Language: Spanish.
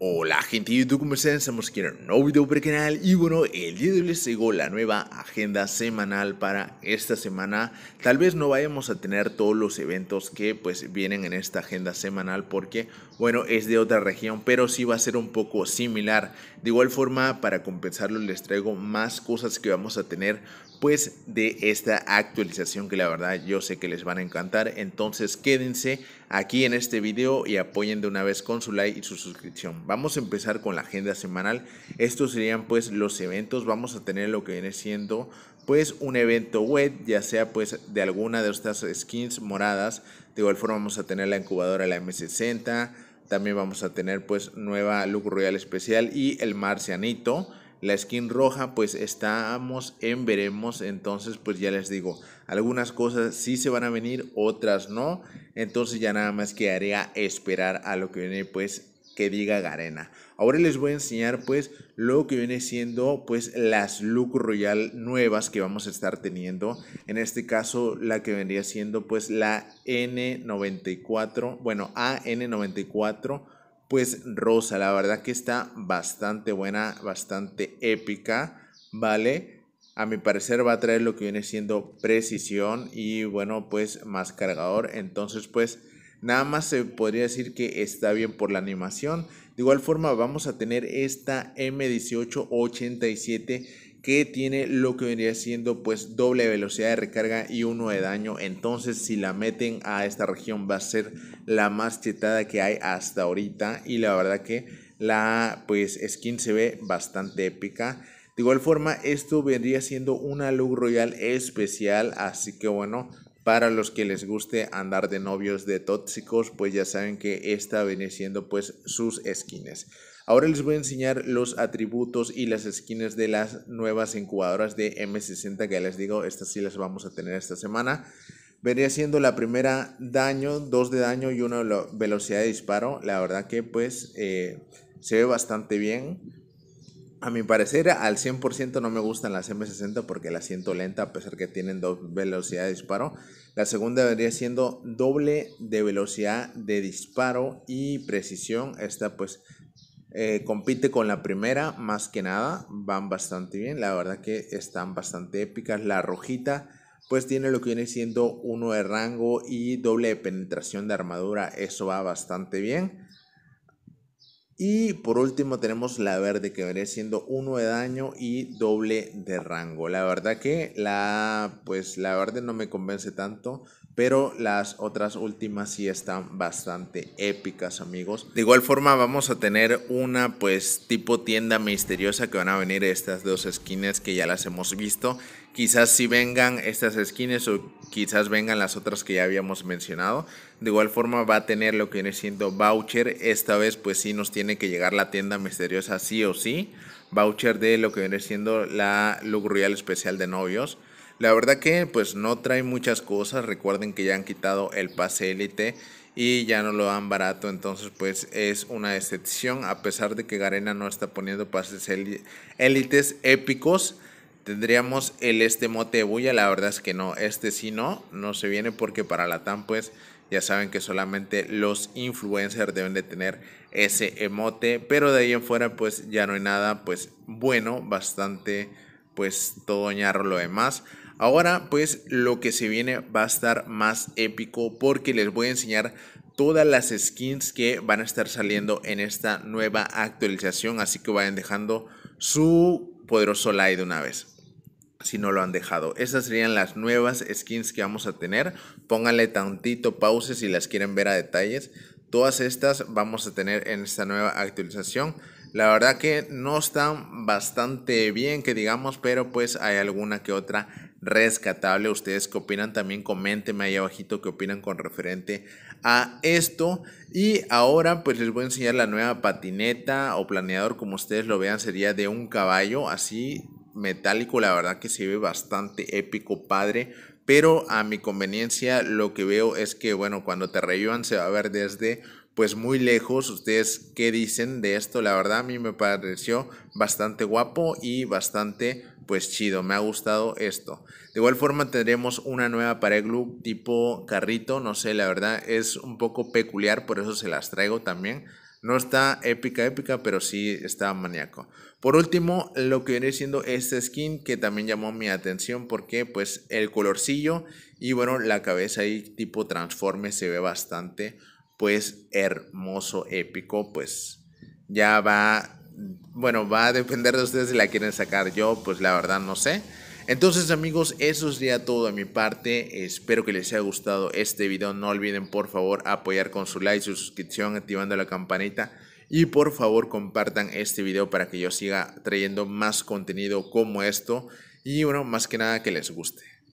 Hola gente de YouTube, ¿cómo están? Estamos aquí en un nuevo video para el canal y bueno, el día de hoy les llegó la nueva agenda semanal para esta semana. Tal vez no vayamos a tener todos los eventos que pues vienen en esta agenda semanal porque bueno, es de otra región, pero sí va a ser un poco similar. De igual forma, para compensarlo les traigo más cosas que vamos a tener pues de esta actualización que la verdad yo sé que les van a encantar, entonces quédense aquí en este video y apoyen de una vez con su like y su suscripción. Vamos a empezar con la agenda semanal. Estos serían pues los eventos. Vamos a tener lo que viene siendo pues un evento web, ya sea pues de alguna de estas skins moradas. De igual forma vamos a tener la incubadora la M60. También vamos a tener pues nueva Look Royal especial y el Marcianito la skin roja, pues estamos en veremos. Entonces, pues ya les digo, algunas cosas sí se van a venir, otras no. Entonces ya nada más quedaría esperar a lo que viene, pues que diga Garena. Ahora les voy a enseñar pues lo que viene siendo pues las look royal nuevas que vamos a estar teniendo. En este caso la que vendría siendo pues la N94, bueno AN94 pues rosa. La verdad que está bastante buena, bastante épica, ¿vale? A mi parecer va a traer lo que viene siendo precisión y bueno, pues más cargador. Entonces, pues nada más se podría decir que está bien por la animación. De igual forma vamos a tener esta M1887 que tiene lo que vendría siendo pues doble velocidad de recarga y uno de daño. Entonces si la meten a esta región va a ser la más chetada que hay hasta ahorita y la verdad que la pues skin se ve bastante épica. De igual forma esto vendría siendo una look royal especial así que bueno. Para los que les guste andar de novios de tóxicos, pues ya saben que esta viene siendo pues sus skins. Ahora les voy a enseñar los atributos y las esquinas de las nuevas incubadoras de M60 que ya les digo, estas sí las vamos a tener esta semana. Vería siendo la primera daño, dos de daño y una velocidad de disparo. La verdad que pues eh, se ve bastante bien. A mi parecer, al 100% no me gustan las M60 porque las siento lenta a pesar que tienen dos velocidades de disparo. La segunda vería siendo doble de velocidad de disparo y precisión. Esta pues eh, compite con la primera, más que nada, van bastante bien, la verdad que están bastante épicas. La rojita, pues tiene lo que viene siendo uno de rango y doble de penetración de armadura, eso va bastante bien. Y por último tenemos la verde que veré siendo uno de daño y doble de rango. La verdad que la, pues la verde no me convence tanto, pero las otras últimas sí están bastante épicas amigos. De igual forma vamos a tener una pues tipo tienda misteriosa que van a venir estas dos skins que ya las hemos visto. Quizás si vengan estas skins o quizás vengan las otras que ya habíamos mencionado. De igual forma va a tener lo que viene siendo voucher. Esta vez pues sí nos tiene que llegar la tienda misteriosa sí o sí. Voucher de lo que viene siendo la Look Real especial de novios. La verdad que pues no trae muchas cosas. Recuerden que ya han quitado el pase élite y ya no lo dan barato. Entonces, pues es una excepción. A pesar de que Garena no está poniendo pases élites épicos, Tendríamos el este mote de bulla, la verdad es que no, este sí no, no se viene porque para la TAM pues ya saben que solamente los influencers deben de tener ese emote, pero de ahí en fuera pues ya no hay nada pues bueno, bastante pues todo ñarro lo demás. Ahora pues lo que se viene va a estar más épico porque les voy a enseñar todas las skins que van a estar saliendo en esta nueva actualización, así que vayan dejando su poderoso like de una vez si no lo han dejado. Esas serían las nuevas skins que vamos a tener. Pónganle tantito pauses si las quieren ver a detalles. Todas estas vamos a tener en esta nueva actualización. La verdad que no están bastante bien que digamos, pero pues hay alguna que otra rescatable. ¿Ustedes qué opinan? También coméntenme ahí abajito qué opinan con referente a esto. Y ahora pues les voy a enseñar la nueva patineta o planeador, como ustedes lo vean, sería de un caballo así metálico, la verdad que se ve bastante épico, padre. Pero a mi conveniencia lo que veo es que, bueno, cuando te revivan se va a ver desde pues muy lejos. ¿Ustedes qué dicen de esto? La verdad a mí me pareció bastante guapo y bastante pues chido. Me ha gustado esto. De igual forma tendremos una nueva glue tipo carrito. No sé, la verdad es un poco peculiar, por eso se las traigo también. No está épica, épica, pero sí está maníaco. Por último, lo que viene siendo este skin que también llamó mi atención porque pues el colorcillo y bueno, la cabeza ahí tipo transforme se ve bastante pues hermoso, épico, pues ya va, bueno, va a depender de ustedes si la quieren sacar yo, pues la verdad no sé. Entonces amigos, eso sería todo de mi parte. Espero que les haya gustado este video. No olviden por favor apoyar con su like, su suscripción, activando la campanita. Y por favor compartan este video para que yo siga trayendo más contenido como esto. Y bueno, más que nada que les guste.